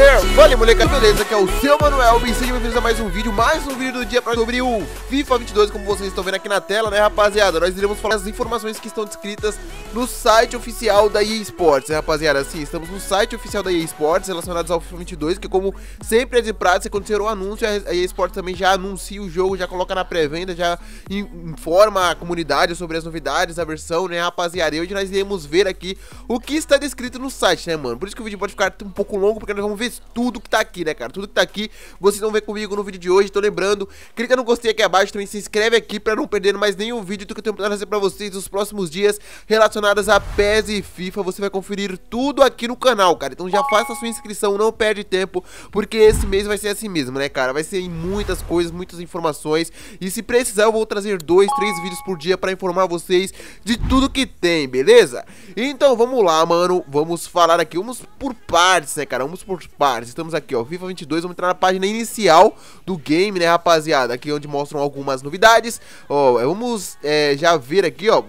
Aê, vale moleque, beleza? Aqui é o seu Manuel e sejam bem-vindos a mais um vídeo, mais um vídeo do dia para sobre o FIFA 22, como vocês estão vendo aqui na tela, né rapaziada? Nós iremos falar as informações que estão descritas no site oficial da EA Sports, né rapaziada? Sim, estamos no site oficial da EA Sports relacionados ao FIFA 22, que como sempre é de prática, quando acontecer o um anúncio, a EA Sports também já anuncia o jogo, já coloca na pré-venda, já informa a comunidade sobre as novidades a versão, né rapaziada? E hoje nós iremos ver aqui o que está descrito no site, né mano? Por isso que o vídeo pode ficar um pouco longo, porque nós vamos ver tudo que tá aqui, né, cara? Tudo que tá aqui, vocês vão ver comigo no vídeo de hoje. Tô lembrando, clica no gostei aqui abaixo, também se inscreve aqui pra não perder mais nenhum vídeo do que eu tenho pra trazer pra vocês nos próximos dias relacionados a PES e FIFA. Você vai conferir tudo aqui no canal, cara. Então já faça a sua inscrição, não perde tempo, porque esse mês vai ser assim mesmo, né, cara? Vai ser em muitas coisas, muitas informações. E se precisar, eu vou trazer dois, três vídeos por dia pra informar vocês de tudo que tem, beleza? Então vamos lá, mano. Vamos falar aqui, vamos por partes, né, cara? Vamos por pares. Estamos aqui, ó, FIFA 22, vamos entrar na página inicial do game, né, rapaziada? Aqui é onde mostram algumas novidades. Ó, vamos é, já ver aqui, ó,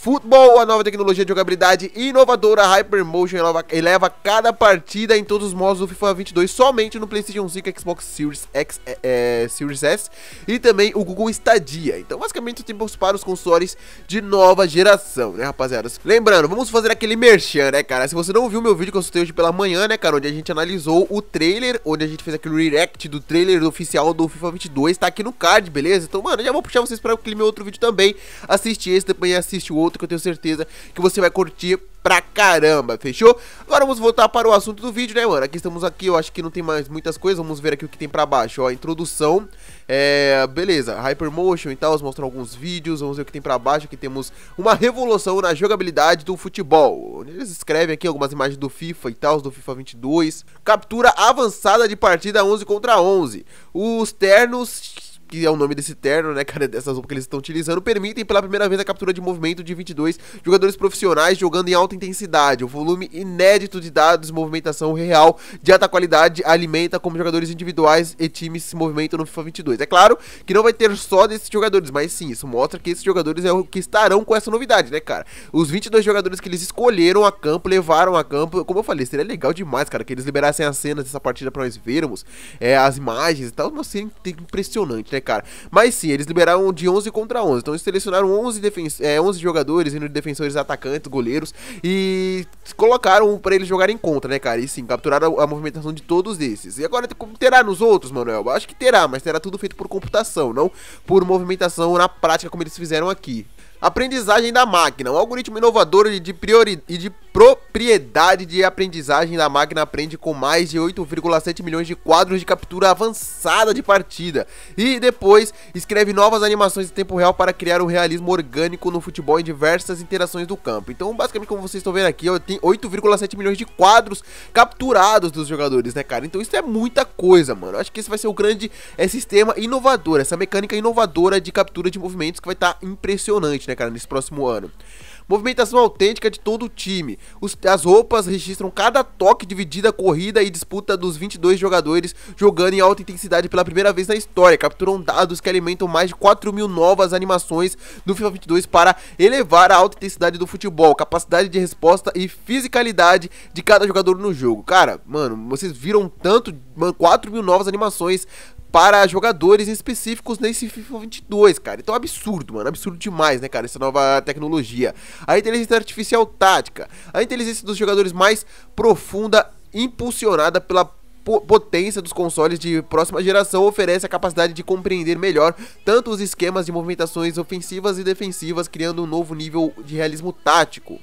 Futebol, a nova tecnologia de jogabilidade inovadora Hypermotion eleva, eleva cada partida em todos os modos do FIFA 22 somente no PlayStation 5, Xbox Series X, é, é, Series S e também o Google Stadia. Então, basicamente, temos para os consoles de nova geração, né, rapaziada? Lembrando, vamos fazer aquele merchan, né, cara? Se você não viu meu vídeo que eu soltei hoje pela manhã, né, cara, onde a gente analisou o trailer, onde a gente fez aquele react do trailer oficial do FIFA 22, tá aqui no card, beleza? Então, mano, já vou puxar vocês para aquele meu outro vídeo também. assistir esse, depois assistir o outro Outro que eu tenho certeza que você vai curtir pra caramba, fechou? Agora vamos voltar para o assunto do vídeo, né, mano? Aqui estamos aqui, eu acho que não tem mais muitas coisas, vamos ver aqui o que tem pra baixo, ó, introdução, é, beleza, Hypermotion e tal, mostram alguns vídeos, vamos ver o que tem pra baixo, aqui temos uma revolução na jogabilidade do futebol, eles escrevem aqui algumas imagens do FIFA e tal, do FIFA 22, captura avançada de partida 11 contra 11, os ternos que é o nome desse terno, né, cara, dessas roupas que eles estão utilizando, permitem pela primeira vez a captura de movimento de 22 jogadores profissionais jogando em alta intensidade. O volume inédito de dados, movimentação real de alta qualidade alimenta como jogadores individuais e times se movimentam no FIFA 22. É claro que não vai ter só desses jogadores, mas sim, isso mostra que esses jogadores é o que estarão com essa novidade, né, cara? Os 22 jogadores que eles escolheram a campo, levaram a campo, como eu falei, seria legal demais, cara, que eles liberassem as cenas dessa partida para nós vermos, é, as imagens e tal, mas seria impressionante, né? né, cara? Mas sim, eles liberaram de 11 contra 11. Então eles selecionaram 11, é, 11 jogadores, entre defensores, atacantes, goleiros, e colocaram para eles jogarem contra, né, cara? E sim, capturaram a, a movimentação de todos esses. E agora terá nos outros, Manuel? Acho que terá, mas terá tudo feito por computação, não por movimentação na prática como eles fizeram aqui. Aprendizagem da máquina. Um algoritmo inovador e de, priori... e de propriedade de aprendizagem da máquina aprende com mais de 8,7 milhões de quadros de captura avançada de partida. E depois escreve novas animações em tempo real para criar um realismo orgânico no futebol em diversas interações do campo. Então, basicamente, como vocês estão vendo aqui, eu tenho 8,7 milhões de quadros capturados dos jogadores, né, cara? Então, isso é muita coisa, mano. Eu acho que esse vai ser o grande é, sistema inovador, essa mecânica inovadora de captura de movimentos que vai estar tá impressionante né, cara, nesse próximo ano. Movimentação autêntica de todo o time. Os, as roupas registram cada toque, dividida, corrida e disputa dos 22 jogadores jogando em alta intensidade pela primeira vez na história. Capturam dados que alimentam mais de 4 mil novas animações do FIFA 22 para elevar a alta intensidade do futebol, capacidade de resposta e fisicalidade de cada jogador no jogo. Cara, mano, vocês viram tanto, mano, 4 mil novas animações para jogadores específicos nesse FIFA 22, cara. Então é absurdo, mano, é absurdo demais, né, cara, essa nova tecnologia. A inteligência artificial tática, a inteligência dos jogadores mais profunda impulsionada pela potência dos consoles de próxima geração oferece a capacidade de compreender melhor tanto os esquemas de movimentações ofensivas e defensivas, criando um novo nível de realismo tático.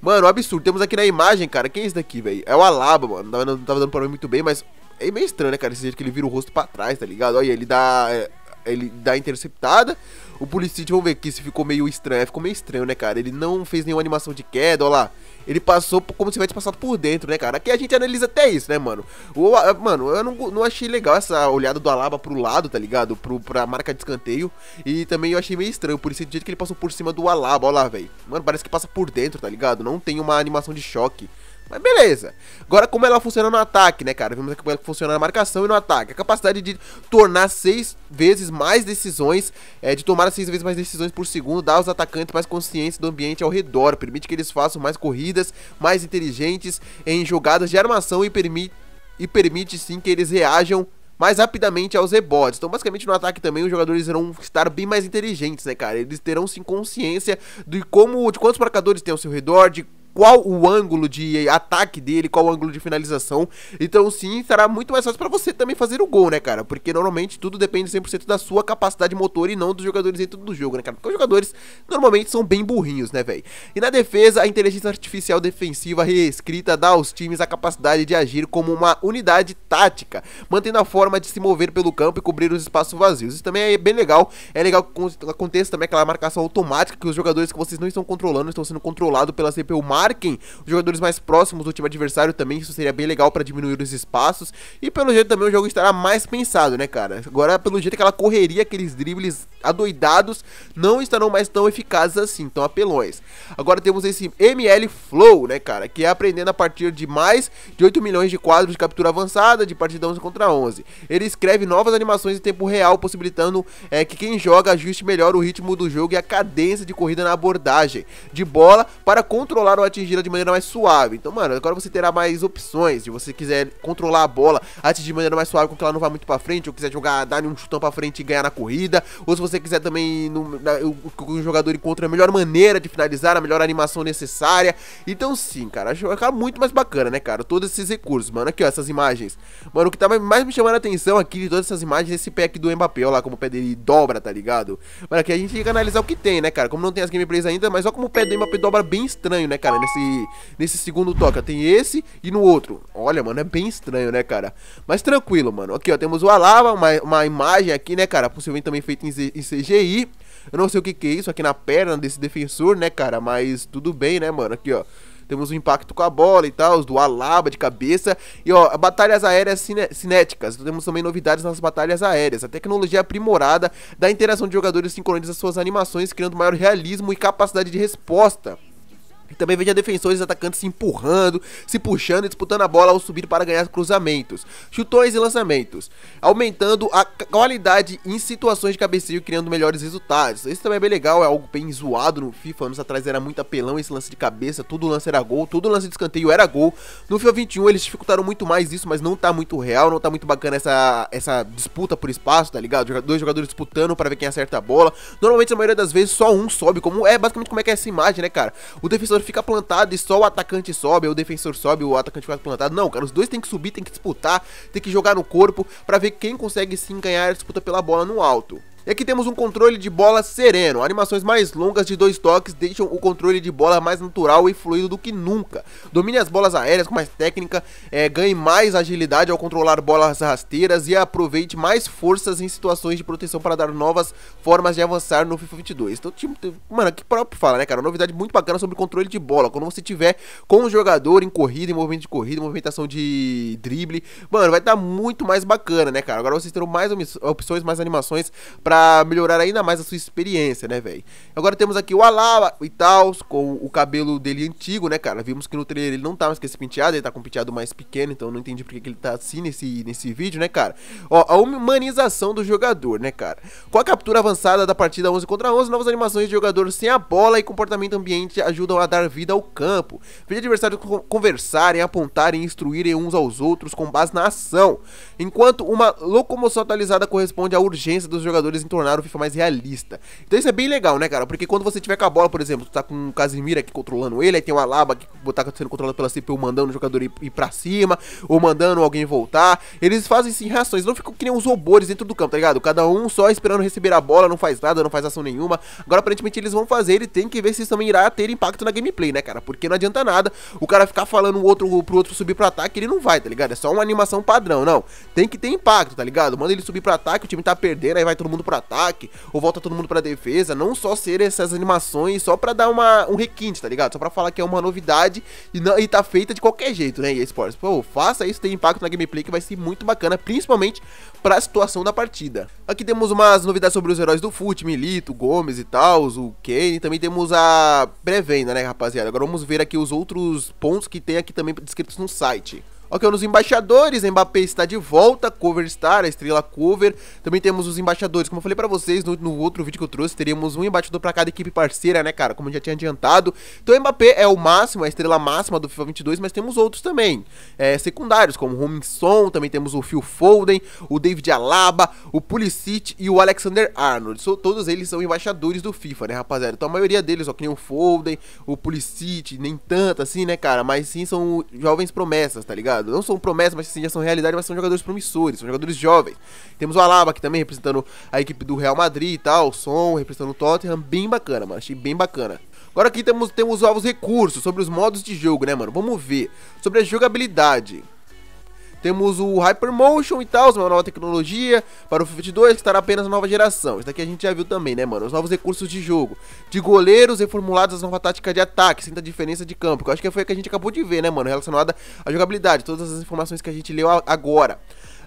Mano, é absurdo. Temos aqui na imagem, cara. Quem é esse daqui, velho? É o Alaba, mano. Não, tava dando pra ver muito bem, mas é meio estranho, né, cara? Esse jeito que ele vira o rosto pra trás, tá ligado? Olha, ele dá. É, ele dá interceptada. O Pulisic, vamos ver aqui se ficou meio estranho. É, ficou meio estranho, né, cara? Ele não fez nenhuma animação de queda, ó lá. Ele passou como se tivesse passado por dentro, né, cara? Aqui a gente analisa até isso, né, mano? O, mano, eu não, não achei legal essa olhada do Alaba pro lado, tá ligado? Pro, pra marca de escanteio. E também eu achei meio estranho, por esse jeito que ele passou por cima do Alaba, ó lá, velho. Mano, parece que passa por dentro, tá ligado? Não tem uma animação de choque. Mas beleza. Agora, como ela funciona no ataque, né, cara? Vimos como é ela funciona na marcação e no ataque. A capacidade de tornar seis vezes mais decisões, é, de tomar seis vezes mais decisões por segundo, dá aos atacantes mais consciência do ambiente ao redor, permite que eles façam mais corridas, mais inteligentes em jogadas de armação e permite, e permite sim que eles reajam mais rapidamente aos rebotes. Então, basicamente, no ataque também os jogadores irão estar bem mais inteligentes, né, cara? Eles terão sim consciência de como, de quantos marcadores tem ao seu redor, de qual o ângulo de ataque dele, qual o ângulo de finalização. Então, sim, será muito mais fácil para você também fazer o gol, né, cara? Porque normalmente tudo depende 100% da sua capacidade motor e não dos jogadores dentro do jogo, né, cara? Porque os jogadores normalmente são bem burrinhos, né, velho? E na defesa, a inteligência artificial defensiva reescrita dá aos times a capacidade de agir como uma unidade tática, mantendo a forma de se mover pelo campo e cobrir os espaços vazios. Isso também é bem legal. É legal que aconteça também aquela marcação automática que os jogadores que vocês não estão controlando estão sendo controlados pela CPU marquem os jogadores mais próximos do time adversário também, isso seria bem legal para diminuir os espaços. E pelo jeito também o jogo estará mais pensado, né, cara? Agora, pelo jeito aquela correria, aqueles dribles adoidados, não estarão mais tão eficazes assim, tão apelões. Agora temos esse ML Flow, né, cara, que é aprendendo a partir de mais de 8 milhões de quadros de captura avançada de partida 11 contra 11. Ele escreve novas animações em tempo real, possibilitando é, que quem joga ajuste melhor o ritmo do jogo e a cadência de corrida na abordagem de bola para controlar o atingi de maneira mais suave. Então, mano, agora você terá mais opções. Se você quiser controlar a bola, atingir de maneira mais suave com que ela não vá muito pra frente, ou quiser jogar, dar um chutão pra frente e ganhar na corrida, ou se você quiser também no, na, o, o jogador encontra a melhor maneira de finalizar, a melhor animação necessária. Então, sim, cara, acho que ficar muito mais bacana, né, cara? Todos esses recursos, mano. Aqui, ó, essas imagens. Mano, o que tava mais me chamando a atenção aqui de todas essas imagens é esse pack do Mbappé, ó lá, como o pé dele dobra, tá ligado? Mano, aqui a gente tem que analisar o que tem, né, cara? Como não tem as gameplays ainda, mas olha como o pé do Mbappé dobra bem estranho, né, cara? nesse, nesse segundo toca. Tem esse e no outro. Olha, mano, é bem estranho, né, cara? Mas tranquilo, mano. Aqui, ó, temos o Alava, uma, uma imagem aqui, né, cara? Possivelmente também feita em, CGI. Eu não sei o que, que é isso aqui na perna desse defensor, né, cara? Mas tudo bem, né, mano? Aqui, ó. Temos o um impacto com a bola e tal, os do Alaba de cabeça. E ó, batalhas aéreas cine cinéticas. Temos também novidades nas batalhas aéreas. A tecnologia aprimorada da interação de jogadores sincroniza suas animações, criando maior realismo e capacidade de resposta. E também veja defensores e atacantes se empurrando, se puxando e disputando a bola ao subir para ganhar cruzamentos, chutões e lançamentos, aumentando a qualidade em situações de cabeceio, criando melhores resultados. Isso também é bem legal, é algo bem zoado no FIFA. Anos atrás era muito apelão esse lance de cabeça, todo lance era gol, todo lance de escanteio era gol. No FIFA 21 eles dificultaram muito mais isso, mas não tá muito real, não tá muito bacana essa, essa disputa por espaço, tá ligado? Dois jogadores disputando para ver quem acerta a bola. Normalmente, a maioria das vezes, só um sobe, como é basicamente como é que é essa imagem, né, cara? O defensor fica plantado e só o atacante sobe, ou o defensor sobe, o atacante fica plantado. Não, cara, os dois tem que subir, tem que disputar, tem que jogar no corpo para ver quem consegue sim ganhar a disputa pela bola no alto. É e aqui temos um controle de bola sereno. Animações mais longas de dois toques deixam o controle de bola mais natural e fluido do que nunca. Domine as bolas aéreas com mais técnica, é, ganhe mais agilidade ao controlar bolas rasteiras e aproveite mais forças em situações de proteção para dar novas formas de avançar no FIFA 22. Então, tipo, mano, que próprio fala, né, cara? Uma novidade muito bacana sobre controle de bola. Quando você tiver com o jogador em corrida, em movimento de corrida, em movimentação de drible, mano, vai estar tá muito mais bacana, né, cara? Agora vocês terão mais opções, mais animações para para melhorar ainda mais a sua experiência, né, velho? Agora temos aqui o Alaba e tal, com o cabelo dele antigo, né, cara? Vimos que no trailer ele não tá mais com esse penteado, ele tá com um penteado mais pequeno, então não entendi porque que ele tá assim nesse, nesse vídeo, né, cara? Ó, a humanização do jogador, né, cara? Com a captura avançada da partida 11 contra 11, novas animações de jogador sem a bola e comportamento ambiente ajudam a dar vida ao campo. Veja adversários conversarem, apontarem e instruírem uns aos outros com base na ação. Enquanto uma locomoção atualizada corresponde à urgência dos jogadores eles o FIFA mais realista. Então isso é bem legal, né, cara? Porque quando você tiver com a bola, por exemplo, tu tá com o Casimiro aqui controlando ele, aí tem o Alaba que tá sendo controlado pela CPU, mandando o jogador ir, ir pra cima, ou mandando alguém voltar. Eles fazem sim reações, não ficam que nem uns robôs dentro do campo, tá ligado? Cada um só esperando receber a bola, não faz nada, não faz ação nenhuma. Agora, aparentemente, eles vão fazer, ele tem que ver se isso também irá ter impacto na gameplay, né, cara? Porque não adianta nada o cara ficar falando o outro pro outro subir pro ataque, ele não vai, tá ligado? É só uma animação padrão, não. Tem que ter impacto, tá ligado? Manda ele subir pro ataque, o time tá perdendo, aí vai todo mundo pra pro ataque, ou volta todo mundo pra defesa, não só ser essas animações só pra dar uma, um requinte, tá ligado? Só pra falar que é uma novidade e, não, e tá feita de qualquer jeito, né, EA Sports? Pô, faça isso, tem impacto na gameplay que vai ser muito bacana, principalmente pra situação da partida. Aqui temos umas novidades sobre os heróis do fute, Milito, Gomes e tal, o Kane, também temos a pré-venda, né, rapaziada? Agora vamos ver aqui os outros pontos que tem aqui também descritos no site. Ok, nos embaixadores, Mbappé está de volta, cover star, a estrela cover. Também temos os embaixadores, como eu falei para vocês no, no, outro vídeo que eu trouxe, teríamos um embaixador para cada equipe parceira, né, cara? Como eu já tinha adiantado. Então, Mbappé é o máximo, a estrela máxima do FIFA 22, mas temos outros também, é, secundários, como Rominson, também temos o Phil Foden, o David Alaba, o Pulisic e o Alexander Arnold. So, todos eles são embaixadores do FIFA, né, rapaziada? Então, a maioria deles, ó, que nem o Foden, o Pulisic, nem tanto assim, né, cara? Mas sim, são jovens promessas, tá ligado? mercado. Não são promessas, mas sim já são realidade, mas são jogadores promissores, são jogadores jovens. Temos o Alaba aqui também representando a equipe do Real Madrid e tal, o Son representando o Tottenham, bem bacana, mano, achei bem bacana. Agora aqui temos, temos novos recursos sobre os modos de jogo, né, mano? Vamos ver. Sobre a jogabilidade. Temos o Hypermotion e tal, uma nova tecnologia para o FIFA 2 que estará apenas na nova geração. Isso daqui a gente já viu também, né, mano? Os novos recursos de jogo. De goleiros reformulados, a novas tática de ataque, sem a diferença de campo. Que eu acho que foi a que a gente acabou de ver, né, mano? Relacionada à jogabilidade. Todas as informações que a gente leu agora.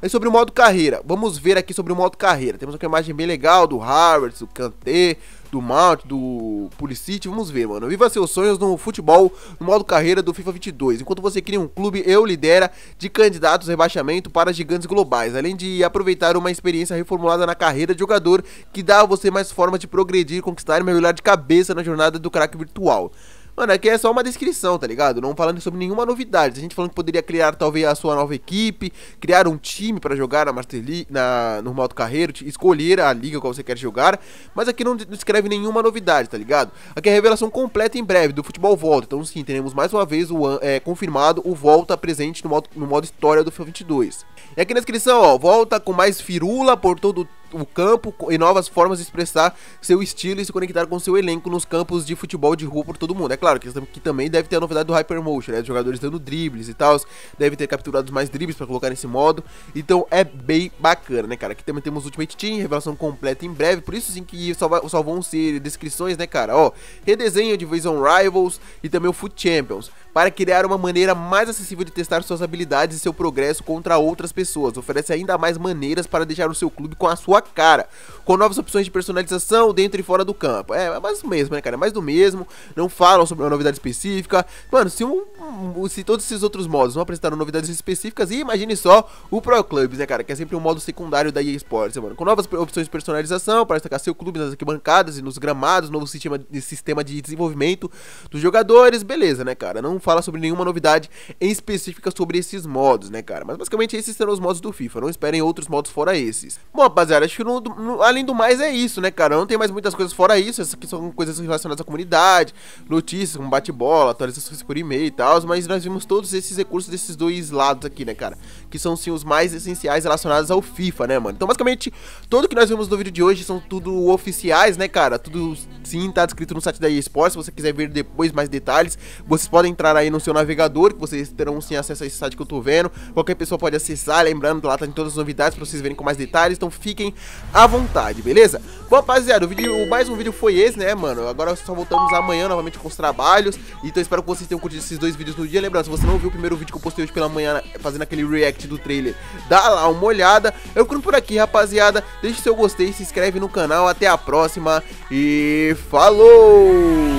E sobre o modo carreira, vamos ver aqui sobre o modo carreira. Temos uma imagem bem legal do Harvard, do Kanté, do Mount, do Pulisic, vamos ver, mano. Viva seus sonhos no futebol, no modo carreira do FIFA 22. Enquanto você cria um clube, eu lidera de candidatos rebaixamento para gigantes globais, além de aproveitar uma experiência reformulada na carreira de jogador que dá a você mais formas de progredir, conquistar e melhorar de cabeça na jornada do craque virtual. Mano, aqui é só uma descrição, tá ligado? Não falando sobre nenhuma novidade. A gente falando que poderia criar talvez a sua nova equipe, criar um time para jogar na Master League, na no modo carreiro, escolher a liga qual você quer jogar, mas aqui não descreve nenhuma novidade, tá ligado? Aqui é a revelação completa em breve do futebol volta. Então sim, teremos mais uma vez o é, confirmado o volta presente no modo no modo história do FIFA 22. E aqui na descrição, ó, volta com mais firula por todo o o campo e novas formas de expressar seu estilo e se conectar com seu elenco nos campos de futebol de rua por todo mundo. É claro que, que também deve ter a novidade do Hypermotion, né? Os jogadores dando dribles e tal, deve ter capturado mais dribles para colocar nesse modo. Então é bem bacana, né, cara? Aqui também temos Ultimate Team, revelação completa em breve, por isso sim que só, vai, só vão ser descrições, né, cara? Ó, redesenho de Vision Rivals e também o Foot Champions para criar uma maneira mais acessível de testar suas habilidades e seu progresso contra outras pessoas. Oferece ainda mais maneiras para deixar o seu clube com a sua cara, com novas opções de personalização dentro e fora do campo. É, é mais do mesmo, né, cara? É mais do mesmo. Não falam sobre uma novidade específica. Mano, se, um, se todos esses outros modos não apresentaram novidades específicas, e imagine só o Pro Clubs, né, cara? Que é sempre um modo secundário da EA Sports, mano. Com novas opções de personalização para destacar seu clube nas arquibancadas e nos gramados, novo sistema, sistema de desenvolvimento dos jogadores, beleza, né, cara? Não fala sobre nenhuma novidade em específica sobre esses modos, né, cara? Mas basicamente esses serão os modos do FIFA, não esperem outros modos fora esses. Bom, rapaziada, acho que no, no, além do mais é isso, né, cara? Não tem mais muitas coisas fora isso, essas aqui são coisas relacionadas à comunidade, notícias, como bate-bola, atualizações por e-mail e tal, mas nós vimos todos esses recursos desses dois lados aqui, né, cara? que são sim os mais essenciais relacionados ao FIFA, né, mano? Então, basicamente, tudo que nós vimos no vídeo de hoje são tudo oficiais, né, cara? Tudo sim tá descrito no site da eSports. Se você quiser ver depois mais detalhes, vocês podem entrar aí no seu navegador, que vocês terão sim acesso a esse site que eu tô vendo. Qualquer pessoa pode acessar, lembrando, lá tá em todas as novidades pra vocês verem com mais detalhes. Então, fiquem à vontade, beleza? Bom, rapaziada, o vídeo, mais um vídeo foi esse, né, mano? Agora só voltamos amanhã novamente com os trabalhos. Então, espero que vocês tenham curtido esses dois vídeos no dia. Lembrando, se você não viu o primeiro vídeo que eu postei hoje pela manhã, fazendo aquele react parte do trailer, dá lá uma olhada. Eu fico por aqui, rapaziada. Deixe seu gostei, se inscreve no canal. Até a próxima e falou!